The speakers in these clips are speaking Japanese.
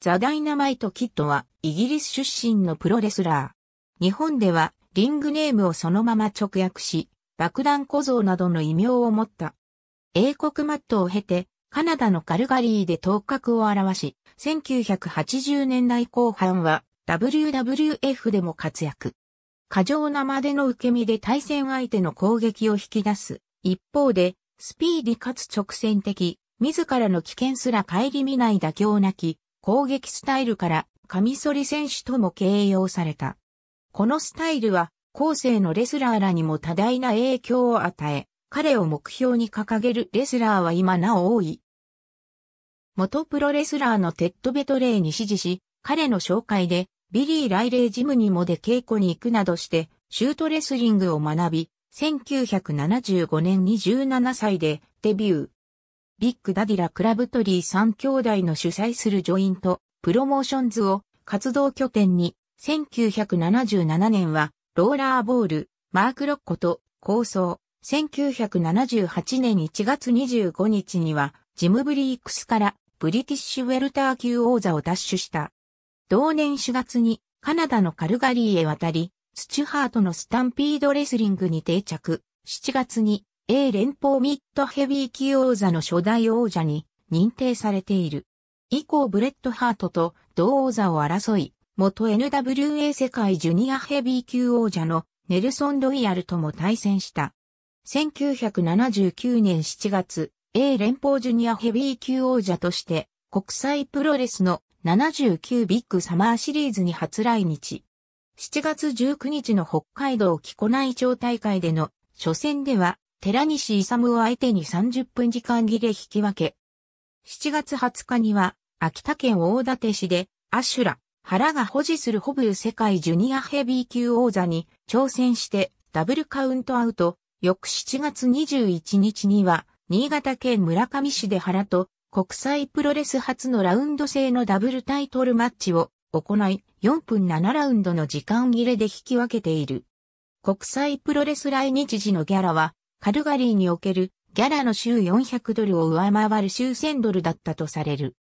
ザ・ダイナマイト・キッドはイギリス出身のプロレスラー。日本ではリングネームをそのまま直訳し、爆弾小僧などの異名を持った。英国マットを経て、カナダのカルガリーで頭角を現し、1980年代後半は WWF でも活躍。過剰なまでの受け身で対戦相手の攻撃を引き出す。一方で、スピーディかつ直線的、自らの危険すら顧みない妥協なき、攻撃スタイルからカミソリ選手とも形容された。このスタイルは後世のレスラーらにも多大な影響を与え、彼を目標に掲げるレスラーは今なお多い。元プロレスラーのテッド・ベトレーに指示し、彼の紹介でビリー・ライレイ・ジムにもで稽古に行くなどして、シュートレスリングを学び、1975年に17歳でデビュー。ビッグダディラクラブトリー3兄弟の主催するジョイント、プロモーションズを活動拠点に、1977年は、ローラーボール、マークロッコと、構想、1978年1月25日には、ジムブリークスから、ブリティッシュウェルター級王座を奪取した。同年4月に、カナダのカルガリーへ渡り、スチュハートのスタンピードレスリングに定着。7月に A 連邦ミッドヘビー級王座の初代王者に認定されている。以降ブレッドハートと同王座を争い、元 NWA 世界ジュニアヘビー級王者のネルソン・ロイヤルとも対戦した。1979年7月、A 連邦ジュニアヘビー級王者として国際プロレスの79ビッグサマーシリーズに初来日。7月19日の北海道木古内町大会での初戦では寺西勇を相手に30分時間切れ引き分け。7月20日には、秋田県大館市で、アシュラ、原が保持するホブユ世界ジュニアヘビー級王座に挑戦してダブルカウントアウト。翌7月21日には、新潟県村上市で原と国際プロレス初のラウンド制のダブルタイトルマッチを行い、4分7ラウンドの時間切れで引き分けている。国際プロレス来日時のギャラは、カルガリーにおけるギャラの週400ドルを上回る週1000ドルだったとされる。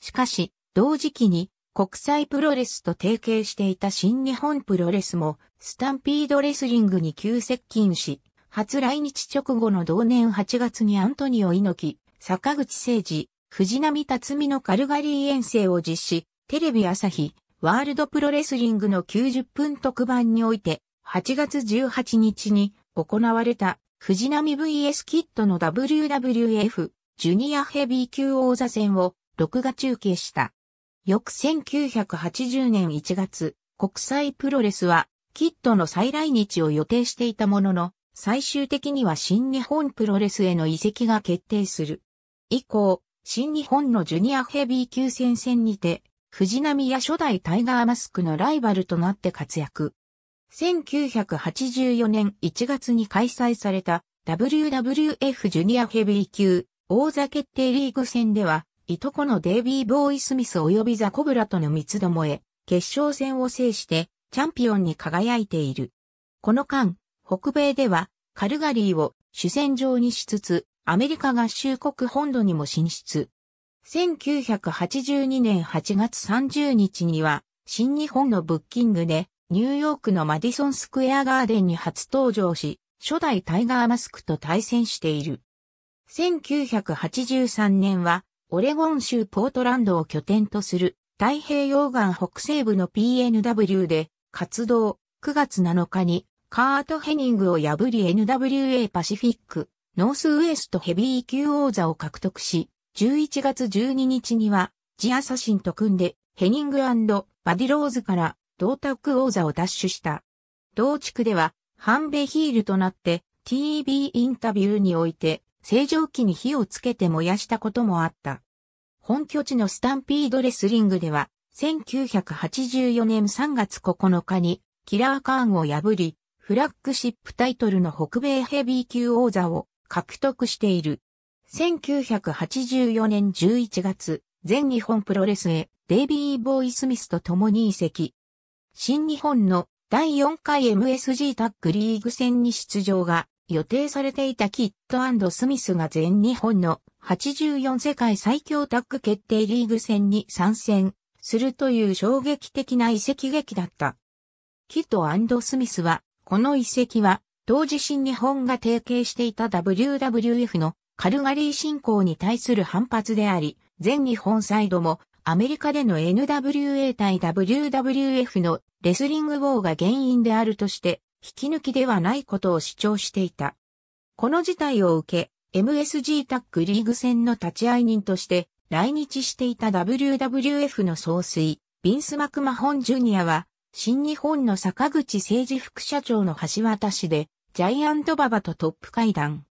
しかし、同時期に国際プロレスと提携していた新日本プロレスもスタンピードレスリングに急接近し、初来日直後の同年8月にアントニオ猪木、坂口誠二、藤波辰美のカルガリー遠征を実施、テレビ朝日、ワールドプロレスリングの90分特番において、8月18日に行われた藤波 VS キッドの WWF ジュニアヘビー級王座戦を録画中継した。翌1980年1月、国際プロレスはキッドの再来日を予定していたものの、最終的には新日本プロレスへの移籍が決定する。以降、新日本のジュニアヘビー級戦線にて、藤波や初代タイガーマスクのライバルとなって活躍。1984年1月に開催された WWF ジュニアヘビー級王座決定リーグ戦では、いとこのデイビー・ボーイ・スミス及びザ・コブラとの三つどもえ、決勝戦を制してチャンピオンに輝いている。この間、北米ではカルガリーを主戦場にしつつ、アメリカ合衆国本土にも進出。1982年8月30日には、新日本のブッキングで、ニューヨークのマディソンスクエアガーデンに初登場し、初代タイガーマスクと対戦している。1983年は、オレゴン州ポートランドを拠点とする太平洋岸北西部の PNW で活動、9月7日にカート・ヘニングを破り NWA パシフィック、ノースウエストヘビー級王座を獲得し、11月12日には、ジアサシンと組んで、ヘニングバディローズから同タッ王座を奪取した。同地区では、ハンベヒールとなって TV インタビューにおいて、正常期に火をつけて燃やしたこともあった。本拠地のスタンピードレスリングでは、1984年3月9日に、キラーカーンを破り、フラッグシップタイトルの北米ヘビー級王座を獲得している。1984年11月、全日本プロレスへデイビー・ボーイ・スミスと共に移籍。新日本の第4回 MSG タッグリーグ戦に出場が予定されていたキッドスミスが全日本の84世界最強タッグ決定リーグ戦に参戦するという衝撃的な移籍劇だった。キッドスミスは、この移籍は、当時新日本が提携していた WWF のカルガリー侵攻に対する反発であり、全日本サイドもアメリカでの NWA 対 WWF のレスリングウォーが原因であるとして、引き抜きではないことを主張していた。この事態を受け、MSG タッグリーグ戦の立ち会い人として来日していた WWF の総帥、ビンス・マクマホン・ジュニアは、新日本の坂口政治副社長の橋渡しで、ジャイアント馬場とトップ会談。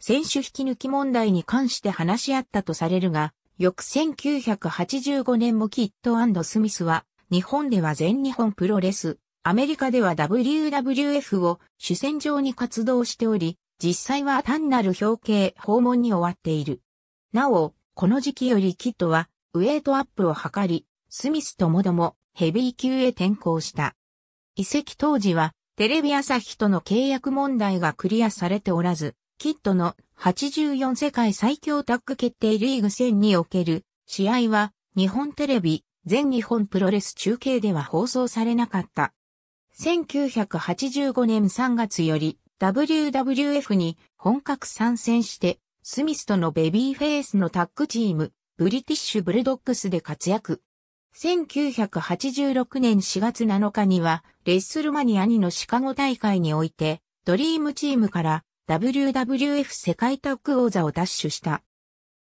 選手引き抜き問題に関して話し合ったとされるが、翌1985年もキッドスミスは、日本では全日本プロレス、アメリカでは WWF を主戦場に活動しており、実際は単なる表敬訪問に終わっている。なお、この時期よりキッドは、ウェイトアップを図り、スミスともどもヘビー級へ転向した。移籍当時は、テレビ朝日との契約問題がクリアされておらず、キッドの84世界最強タッグ決定リーグ戦における試合は日本テレビ全日本プロレス中継では放送されなかった。1985年3月より WWF に本格参戦してスミスとのベビーフェイスのタッグチームブリティッシュブルドッグスで活躍。1986年4月7日には、レッスルマニアにのシカゴ大会において、ドリームチームから WWF 世界タッグ王座を奪取した。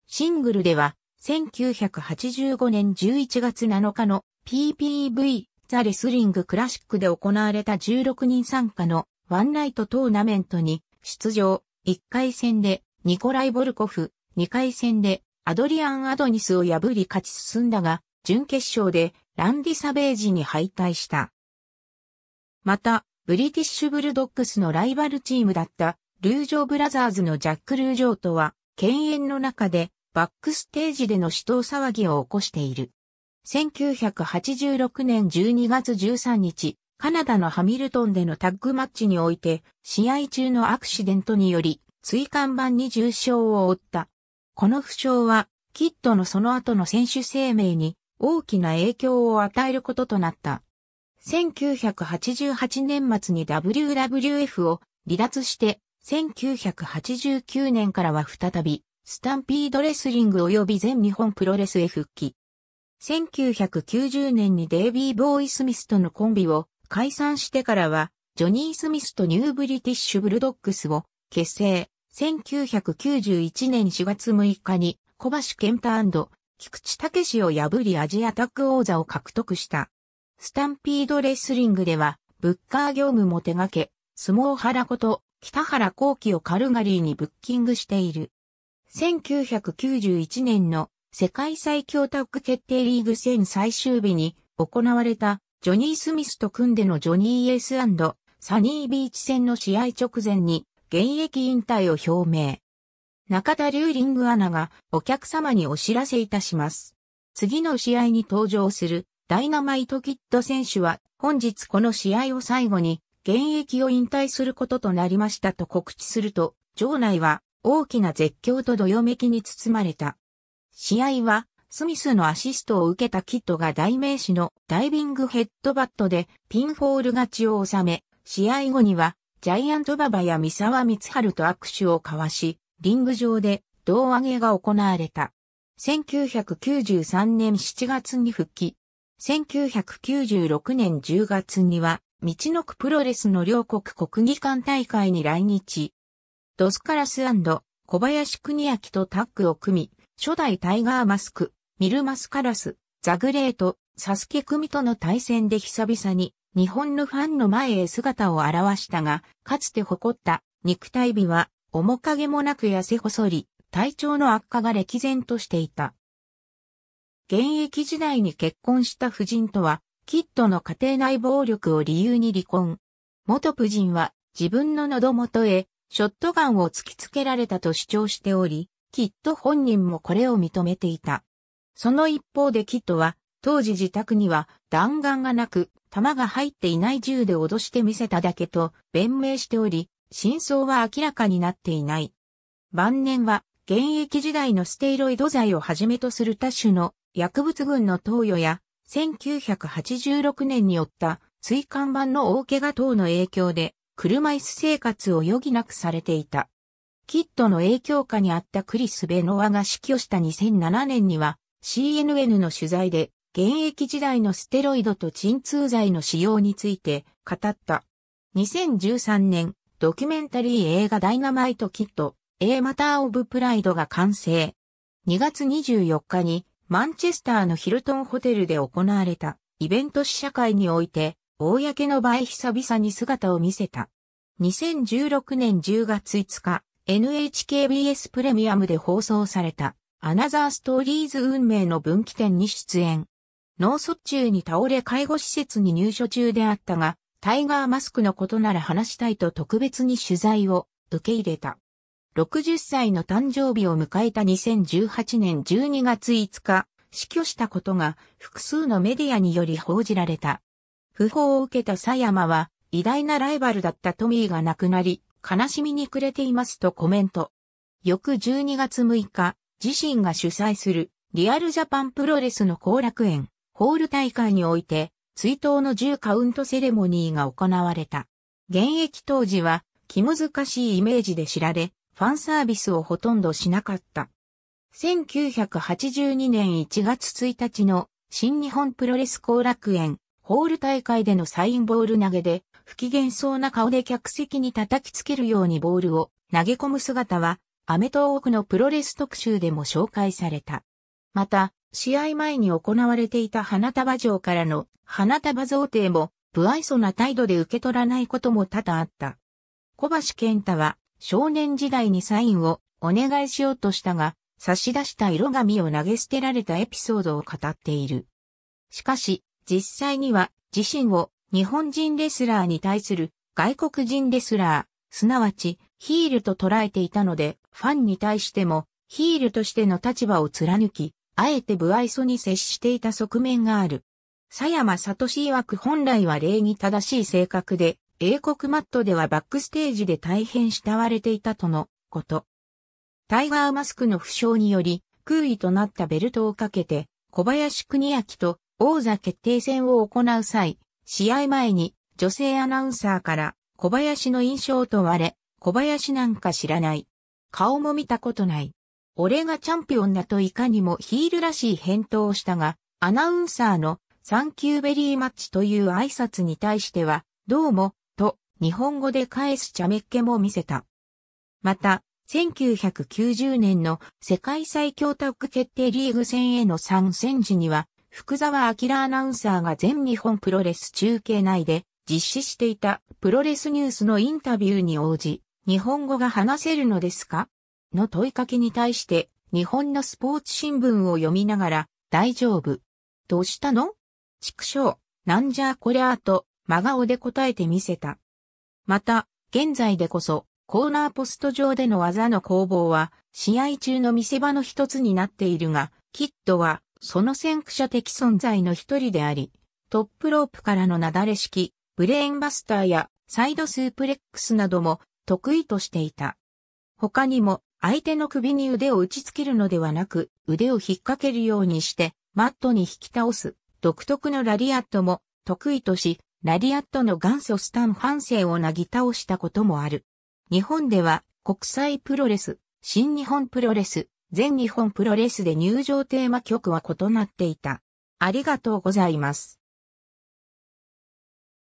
シングルでは、1985年11月7日の PPV ザ・レスリング・クラシックで行われた16人参加のワンナイトトーナメントに出場、1回戦でニコライ・ボルコフ、2回戦でアドリアン・アドニスを破り勝ち進んだが、準決勝でランディ・サベージに敗退した。また、ブリティッシュ・ブルドッグスのライバルチームだったルージョブラザーズのジャック・ルージョーとは、犬猿の中で、バックステージでの死闘騒ぎを起こしている。1986年12月13日、カナダのハミルトンでのタッグマッチにおいて、試合中のアクシデントにより、椎間板に重傷を負った。この負傷は、キッドのその後の選手生命に大きな影響を与えることとなった。1988年末に WWF を離脱して1989年からは再び、スタンピードレスリング及び全日本プロレスへ復帰。1990年にデイビー・ボーイ・スミスとのコンビを解散してからは、ジョニー・スミスとニューブリティッシュ・ブルドッグスを結成。1991年4月6日に小橋健太菊池武を破りアジアタッグ王座を獲得した。スタンピードレスリングでは、ブッカー業務も手掛け、相撲原こと北原幸輝をカルガリーにブッキングしている。1991年の世界最強タッグ決定リーグ戦最終日に行われたジョニー・スミスと組んでのジョニー・エースサニー・ビーチ戦の試合直前に現役引退を表明。中田リューリングアナがお客様にお知らせいたします。次の試合に登場するダイナマイトキッド選手は本日この試合を最後に現役を引退することとなりましたと告知すると、場内は大きな絶叫とどよめきに包まれた。試合は、スミスのアシストを受けたキットが代名詞のダイビングヘッドバットでピンフォール勝ちを収め、試合後にはジャイアントババや三沢光春と握手を交わし、リング上で胴上げが行われた。1993年7月に復帰。1996年10月には道のくプロレスの両国国技館大会に来日。ドスカラス小林国明とタッグを組み、初代タイガーマスク、ミルマスカラス、ザグレート、サスケ組との対戦で久々に日本のファンの前へ姿を現したが、かつて誇った肉体美は面影もなく痩せ細り、体調の悪化が歴然としていた。現役時代に結婚した夫人とはキッドの家庭内暴力を理由に離婚。元プジンは自分の喉元へショットガンを突きつけられたと主張しており、キッド本人もこれを認めていた。その一方でキッドは当時自宅には弾丸がなく弾が入っていない銃で脅してみせただけと弁明しており、真相は明らかになっていない。晩年は現役時代のステイロイド剤をはじめとする多種の薬物群の投与や1986年に負った椎間板の大怪我等の影響で、車椅子生活を余儀なくされていた。キッドの影響下にあったクリス・ベノワが死去した2007年には CNN の取材で現役時代のステロイドと鎮痛剤の使用について語った。2013年、ドキュメンタリー映画ダイナマイトキッド、A マター・オブ・プライドが完成。2月24日にマンチェスターのヒルトンホテルで行われたイベント試写会において、公の場へ久々に姿を見せた。2016年10月5日、NHKBS プレミアムで放送された、アナザーストーリーズ運命の分岐点に出演。脳卒中に倒れ介護施設に入所中であったが、タイガーマスクのことなら話したいと特別に取材を受け入れた。60歳の誕生日を迎えた2018年12月5日、死去したことが複数のメディアにより報じられた。訃報を受けた佐山は、偉大なライバルだったトミーが亡くなり、悲しみに暮れていますとコメント。翌12月6日、自身が主催するリアルジャパンプロレスの後楽園、ホール大会において、追悼の10カウントセレモニーが行われた。現役当時は気難しいイメージで知られ、ファンサービスをほとんどしなかった。1982年1月1日の新日本プロレス後楽園ホール大会でのサインボール投げで不機嫌そうな顔で客席に叩きつけるようにボールを投げ込む姿はアメトーークのプロレス特集でも紹介された。また、試合前に行われていた花束城からの花束贈呈も不愛想な態度で受け取らないことも多々あった。小橋健太は少年時代にサインをお願いしようとしたが、差し出した色紙を投げ捨てられたエピソードを語っている。しかし、実際には自身を日本人レスラーに対する外国人レスラー、すなわちヒールと捉えていたので、ファンに対してもヒールとしての立場を貫き、あえて不愛想に接していた側面がある。佐山聡曰く本来は礼儀正しい性格で、英国マットではバックステージで大変慕われていたとのこと。タイガーマスクの負傷により、空位となったベルトをかけて、小林国明と王座決定戦を行う際、試合前に女性アナウンサーから小林の印象と割れ、小林なんか知らない。顔も見たことない。俺がチャンピオンだといかにもヒールらしい返答をしたが、アナウンサーのサンキューベリーマッチという挨拶に対しては、どうも日本語で返す茶目っ気も見せた。また、1990年の世界最強タッグ決定リーグ戦への参戦時には、福沢明アナウンサーが全日本プロレス中継内で実施していたプロレスニュースのインタビューに応じ、日本語が話せるのですかの問いかけに対して、日本のスポーツ新聞を読みながら、大丈夫。どうしたの畜生、なんじゃこりゃと、真顔で答えてみせた。また、現在でこそ、コーナーポスト上での技の攻防は、試合中の見せ場の一つになっているが、キッドは、その先駆者的存在の一人であり、トップロープからのなだれ式、ブレーンバスターやサイドスープレックスなども得意としていた。他にも相手の首に腕を打ちつけるのではなく腕を引っ掛けるようにしてマットに引き倒す独特のラリアットも得意としラリアットの元祖スタン・ハンセンをなぎ倒したこともある。日本では国際プロレス、新日本プロレス、全日本プロレスで入場テーマ曲は異なっていた。ありがとうございます。